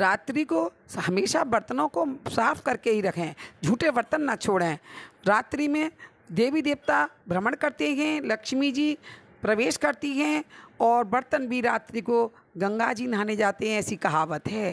रात्रि को हमेशा बर्तनों को साफ करके ही रखें झूठे बर्तन ना छोड़ें रात्रि में देवी देवता भ्रमण करते हैं लक्ष्मी जी प्रवेश करती हैं और बर्तन भी रात्रि को गंगा जी नहाने जाते हैं ऐसी कहावत है